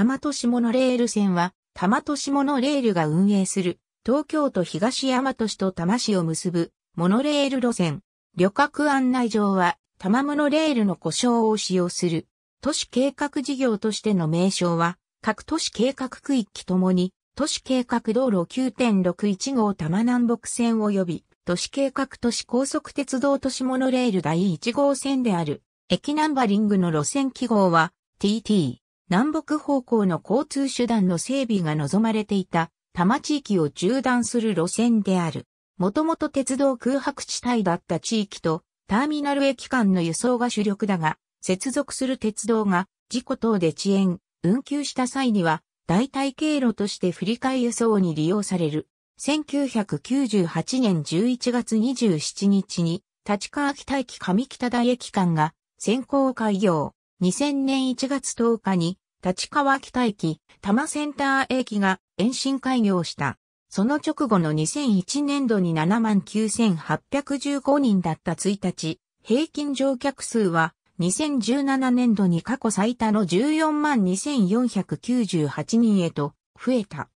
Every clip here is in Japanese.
多摩都市モノレール線は、多摩都市モノレールが運営する、東京都東大和市と多摩市を結ぶ、モノレール路線。旅客案内場は、多摩モノレールの故障を使用する。都市計画事業としての名称は、各都市計画区域ともに、都市計画道路9.61号多摩南北線及び、都市計画都市高速鉄道都市モノレール第1号線である。駅ナンバリングの路線記号は、TT。南北方向の交通手段の整備が望まれていた多摩地域を縦断する路線である。もともと鉄道空白地帯だった地域とターミナル駅間の輸送が主力だが、接続する鉄道が事故等で遅延、運休した際には代替経路として振り替え輸送に利用される。1998年11月27日に立川北駅上北台駅間が先行開業。2000年1月10日に立川北駅、多摩センター駅が延伸開業した。その直後の2001年度に79,815人だった1日、平均乗客数は2017年度に過去最多の142,498人へと増えた。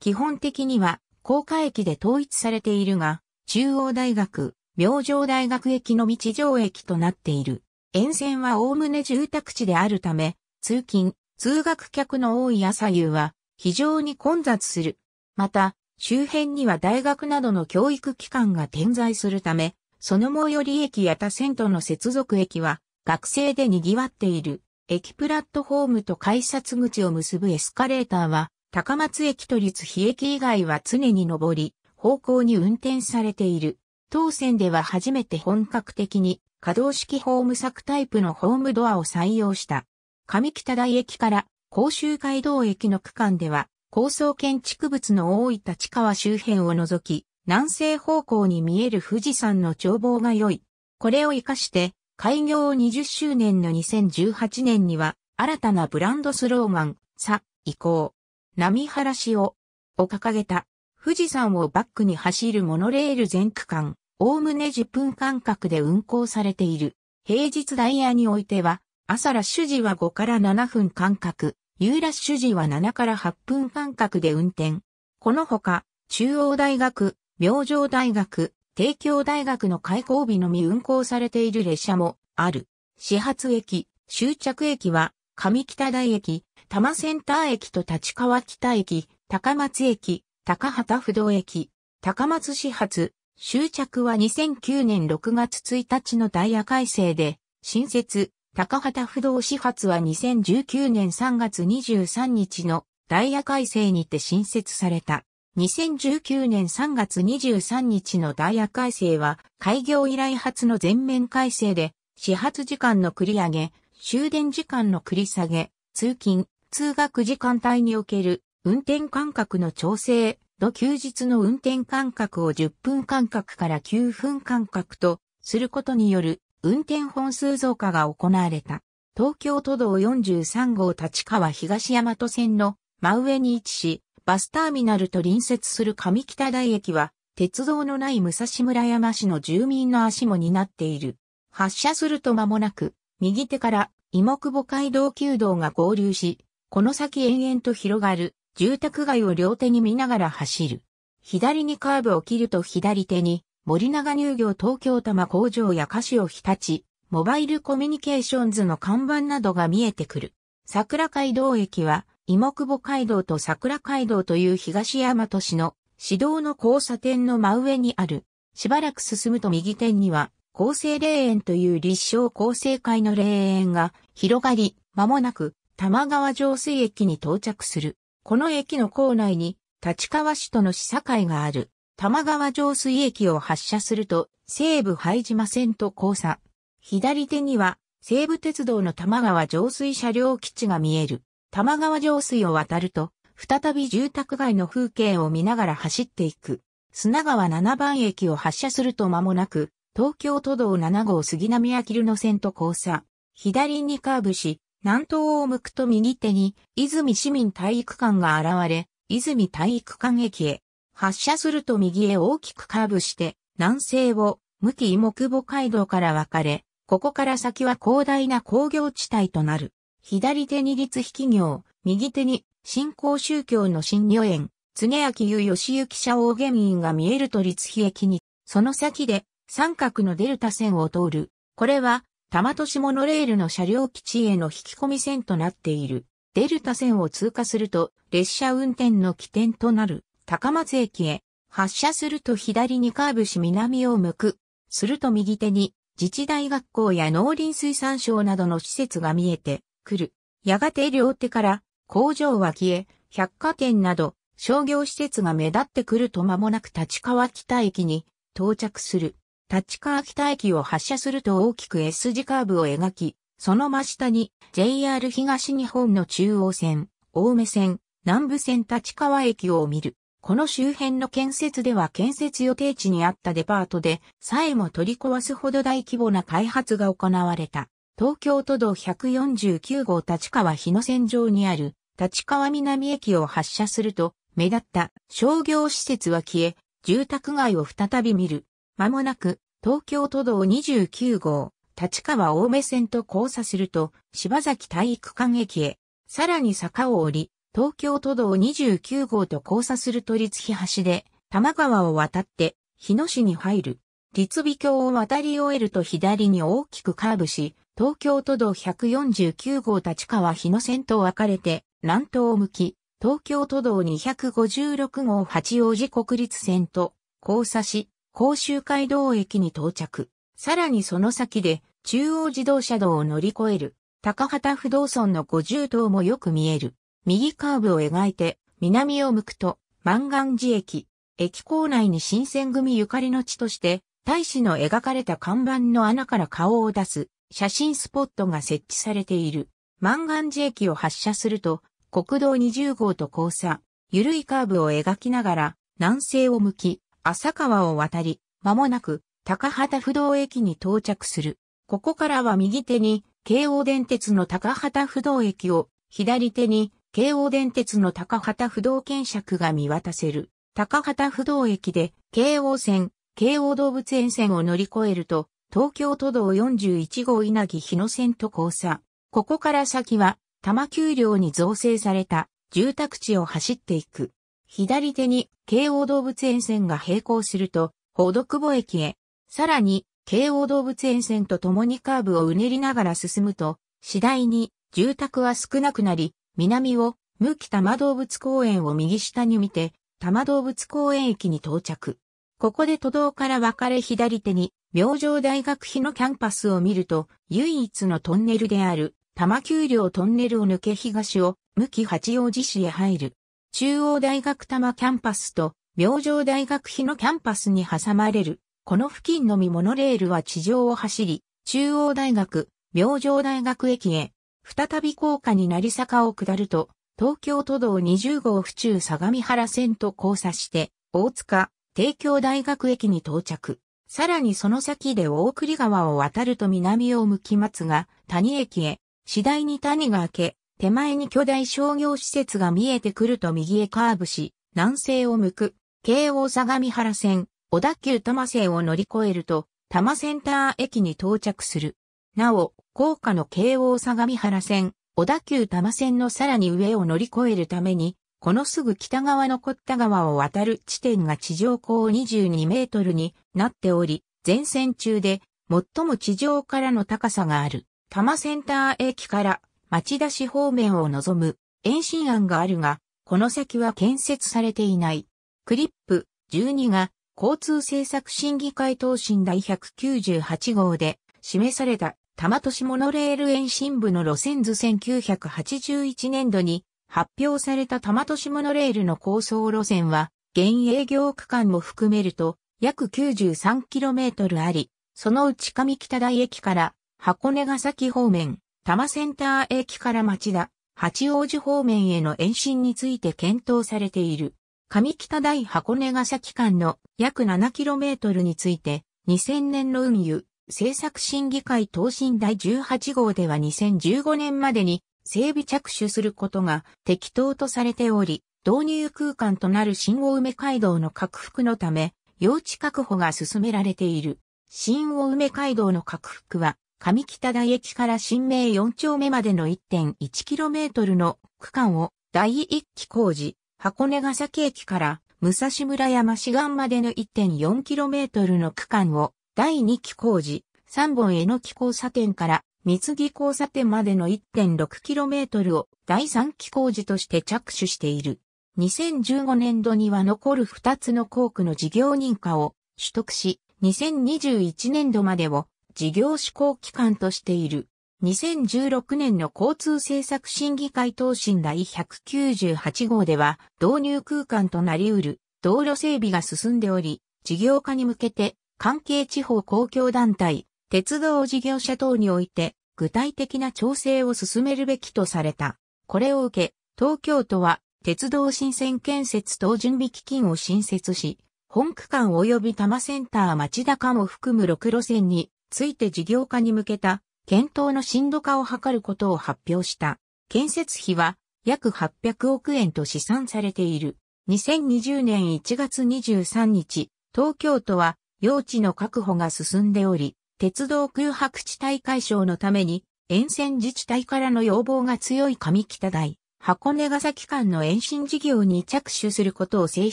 基本的には高架駅で統一されているが、中央大学、明星大学駅の道上駅となっている。沿線は概ね住宅地であるため、通勤、通学客の多い朝夕は非常に混雑する。また、周辺には大学などの教育機関が点在するため、その最寄り駅や他線との接続駅は学生で賑わっている。駅プラットフォームと改札口を結ぶエスカレーターは、高松駅と立日駅以外は常に上り、方向に運転されている。当線では初めて本格的に可動式ホーム柵タイプのホームドアを採用した。上北台駅から甲州街道駅の区間では、高層建築物の多い立川周辺を除き、南西方向に見える富士山の眺望が良い。これを活かして、開業20周年の2018年には、新たなブランドスローマン、さ、移行、波原市を、を掲げた、富士山をバックに走るモノレール全区間、おおむね10分間隔で運行されている。平日ダイヤにおいては、朝ラッシュ時は5から7分間隔、夕ラッシュ時は7から8分間隔で運転。このほか、中央大学、明星大学、帝京大学の開校日のみ運行されている列車もある。始発駅、終着駅は、上北台駅、多摩センター駅と立川北駅、高松駅、高畑不動駅、高松始発、終着は2009年6月1日のダイヤ改正で、新設、高畑不動始発は2019年3月23日のダイヤ改正にて新設された。2019年3月23日のダイヤ改正は、開業以来初の全面改正で、始発時間の繰り上げ、終電時間の繰り下げ、通勤、通学時間帯における運転間隔の調整、土休日の運転間隔を10分間隔から9分間隔とすることによる運転本数増加が行われた。東京都道43号立川東大和線の真上に位置し、バスターミナルと隣接する上北台駅は、鉄道のない武蔵村山市の住民の足も担っている。発車すると間もなく、右手から芋久保街道旧道が合流し、この先延々と広がる住宅街を両手に見ながら走る。左にカーブを切ると左手に森永乳業東京多摩工場や菓子を日立、モバイルコミュニケーションズの看板などが見えてくる。桜街道駅は、芋久保街道と桜街道という東大和市の市道の交差点の真上にある。しばらく進むと右手には、厚生霊園という立正厚生会の霊園が広がり、間もなく玉川上水駅に到着する。この駅の構内に立川市との市境がある。玉川上水駅を発車すると、西武拝島線と交差。左手には、西武鉄道の玉川上水車両基地が見える。玉川上水を渡ると、再び住宅街の風景を見ながら走っていく。砂川七番駅を発車すると間もなく、東京都道7号杉並明の線と交差。左にカーブし、南東を向くと右手に、泉市民体育館が現れ、泉体育館駅へ。発射すると右へ大きくカーブして、南西を、向き木母街道から分かれ、ここから先は広大な工業地帯となる。左手に立飛企業、右手に新興宗教の新女園、常明湯義行社王原院が見えると立飛駅に、その先で三角のデルタ線を通る。これは、玉都市モノレールの車両基地への引き込み線となっている。デルタ線を通過すると、列車運転の起点となる。高松駅へ発車すると左にカーブし南を向く。すると右手に自治大学校や農林水産省などの施設が見えてくる。やがて両手から工場は消え、百貨店など商業施設が目立ってくると間もなく立川北駅に到着する。立川北駅を発車すると大きく S 字カーブを描き、その真下に JR 東日本の中央線、青梅線、南武線立川駅を見る。この周辺の建設では建設予定地にあったデパートでさえも取り壊すほど大規模な開発が行われた。東京都道149号立川日野線上にある立川南駅を発車すると目立った商業施設は消え、住宅街を再び見る。間もなく東京都道29号立川青梅線と交差すると柴崎体育館駅へ、さらに坂を降り、東京都道29号と交差する都立日橋で、玉川を渡って、日野市に入る。立美橋を渡り終えると左に大きくカーブし、東京都道149号立川日野線と分かれて、南東を向き、東京都道256号八王子国立線と交差し、甲州街道駅に到着。さらにその先で、中央自動車道を乗り越える、高畑不動村の五0棟もよく見える。右カーブを描いて、南を向くと、万願寺駅、駅構内に新選組ゆかりの地として、大使の描かれた看板の穴から顔を出す、写真スポットが設置されている。万願寺駅を発車すると、国道20号と交差、緩いカーブを描きながら、南西を向き、浅川を渡り、間もなく、高畑不動駅に到着する。ここからは右手に、京王電鉄の高畑不動駅を、左手に、京王電鉄の高畑不動検尺が見渡せる。高畑不動駅で、京王線、京王動物園線を乗り越えると、東京都道41号稲城日野線と交差。ここから先は、多摩丘陵に造成された住宅地を走っていく。左手に京王動物園線が並行すると、ほどく駅へ。さらに、京王動物園線と共にカーブをうねりながら進むと、次第に住宅は少なくなり、南を、向き多摩動物公園を右下に見て、多摩動物公園駅に到着。ここで都道から分かれ左手に、明星大学碑のキャンパスを見ると、唯一のトンネルである、多摩丘陵トンネルを抜け東を、向き八王子市へ入る。中央大学多摩キャンパスと、明星大学碑のキャンパスに挟まれる。この付近のみモノレールは地上を走り、中央大学、明星大学駅へ、再び高架に成坂を下ると、東京都道20号府中相模原線と交差して、大塚、帝京大学駅に到着。さらにその先で大栗川を渡ると南を向きますが、谷駅へ、次第に谷が明け、手前に巨大商業施設が見えてくると右へカーブし、南西を向く、京王相模原線、小田急多摩線を乗り越えると、多摩センター駅に到着する。なお、高架の京王相模原線、小田急多摩線のさらに上を乗り越えるために、このすぐ北側の堀田川を渡る地点が地上高22メートルになっており、全線中で最も地上からの高さがある多摩センター駅から町田市方面を望む延伸案があるが、この先は建設されていない。クリップ12が交通政策審議会答申第198号で示された玉都市モノレール延伸部の路線図1981年度に発表された玉都市モノレールの構想路線は、現営業区間も含めると約 93km あり、そのうち上北台駅から箱根ヶ崎方面、多摩センター駅から町田、八王子方面への延伸について検討されている。上北台箱根ヶ崎間の約 7km について、2000年の運輸、政策審議会答申第18号では2015年までに整備着手することが適当とされており、導入空間となる新大梅街道の拡幅のため、用地確保が進められている。新大梅街道の拡幅は、上北台駅から新名4丁目までの 1.1km の区間を第1期工事、箱根ヶ崎駅から武蔵村山市岸までの 1.4km の区間を第2期工事、3本江の木交差点から三木交差点までの 1.6km を第3期工事として着手している。2015年度には残る2つの工区の事業認可を取得し、2021年度までを事業施行期間としている。2016年の交通政策審議会答申第198号では導入空間となり得る道路整備が進んでおり、事業化に向けて関係地方公共団体、鉄道事業者等において、具体的な調整を進めるべきとされた。これを受け、東京都は、鉄道新線建設等準備基金を新設し、本区間及び多摩センター町田間を含む6路線について事業化に向けた検討の深度化を図ることを発表した。建設費は約800億円と試算されている。2020年1月23日、東京都は用地の確保が進んでおり、鉄道空白地帯解消のために、沿線自治体からの要望が強い上北台、箱根ヶ崎間の延伸事業に着手することを正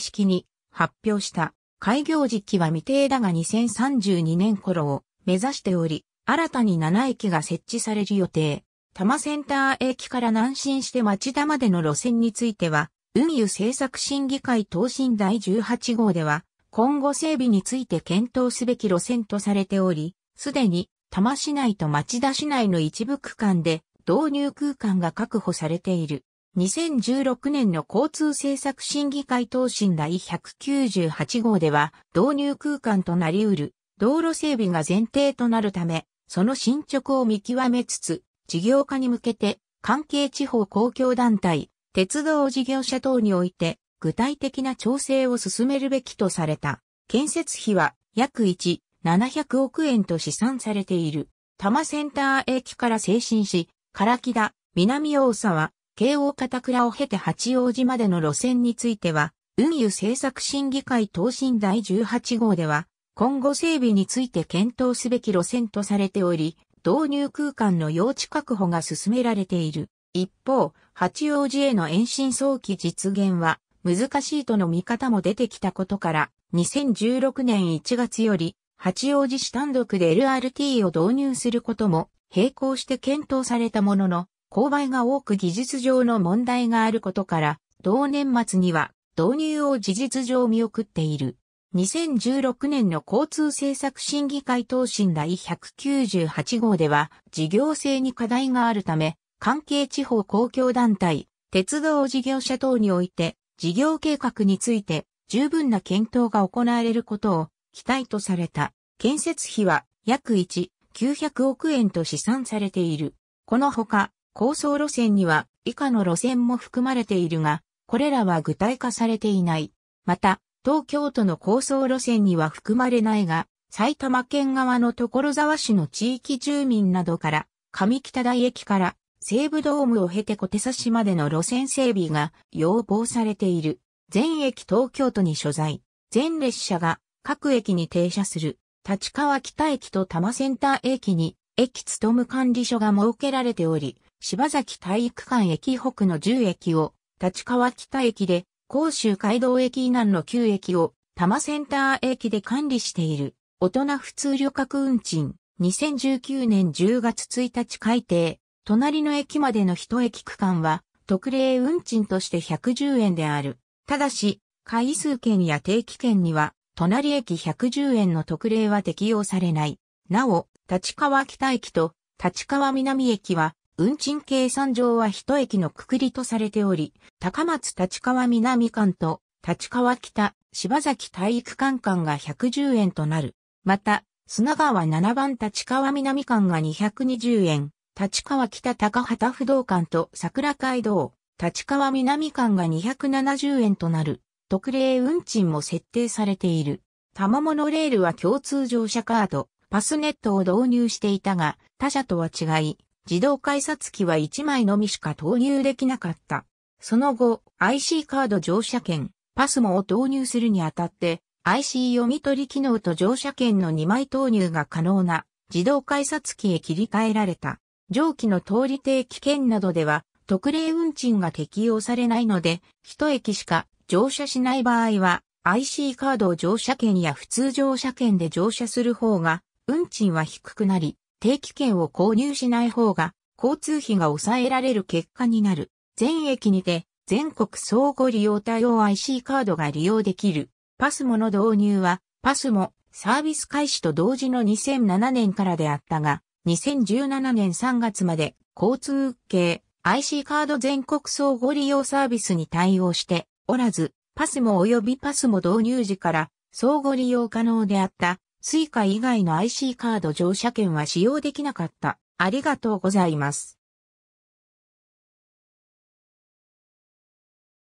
式に発表した。開業時期は未定だが2032年頃を目指しており、新たに7駅が設置される予定。多摩センター駅から南進して町田までの路線については、運輸政策審議会答申第18号では、今後整備について検討すべき路線とされており、すでに多摩市内と町田市内の一部区間で導入空間が確保されている。2016年の交通政策審議会答申第198号では導入空間となり得る道路整備が前提となるため、その進捗を見極めつつ、事業化に向けて関係地方公共団体、鉄道事業者等において具体的な調整を進めるべきとされた。建設費は約1、700億円と試算されている。多摩センター駅から静進し、唐木田、南大沢、京王片倉を経て八王子までの路線については、運輸政策審議会答申第18号では、今後整備について検討すべき路線とされており、導入空間の用地確保が進められている。一方、八王子への延伸早期実現は、難しいとの見方も出てきたことから、2016年1月より、八王子市単独で LRT を導入することも、並行して検討されたものの、勾配が多く技術上の問題があることから、同年末には導入を事実上見送っている。2016年の交通政策審議会答申第198号では、事業性に課題があるため、関係地方公共団体、鉄道事業者等において、事業計画について十分な検討が行われることを期待とされた。建設費は約1、900億円と試算されている。このほか、高層路線には以下の路線も含まれているが、これらは具体化されていない。また、東京都の高層路線には含まれないが、埼玉県側の所沢市の地域住民などから、上北台駅から西武ドームを経て小手差しまでの路線整備が要望されている。全駅東京都に所在。全列車が各駅に停車する。立川北駅と多摩センター駅に駅勤務管理所が設けられており、柴崎体育館駅北の10駅を立川北駅で、甲州街道駅以南の9駅を多摩センター駅で管理している。大人普通旅客運賃2019年10月1日改定。隣の駅までの一駅区間は、特例運賃として110円である。ただし、回数券や定期券には、隣駅110円の特例は適用されない。なお、立川北駅と立川南駅は、運賃計算上は一駅のくくりとされており、高松立川南間と立川北柴崎体育館間が110円となる。また、砂川7番立川南間が220円、立川北高畑不動館と桜街道、立川南館が270円となる、特例運賃も設定されている。玉物レールは共通乗車カード、パスネットを導入していたが、他社とは違い、自動改札機は1枚のみしか投入できなかった。その後、IC カード乗車券、パスモを導入するにあたって、IC 読み取り機能と乗車券の2枚投入が可能な自動改札機へ切り替えられた。上記の通り定期券などでは特例運賃が適用されないので、一駅しか乗車しない場合は IC カードを乗車券や普通乗車券で乗車する方が運賃は低くなり、定期券を購入しない方が交通費が抑えられる結果になる。全駅にて全国相互利用対応 IC カードが利用できる。パスモの導入は、パスモサービス開始と同時の2007年からであったが、2017年3月まで交通系 IC カード全国総合利用サービスに対応しておらず、パスも及びパスも導入時から相互利用可能であった Suica 以外の IC カード乗車券は使用できなかった。ありがとうございます。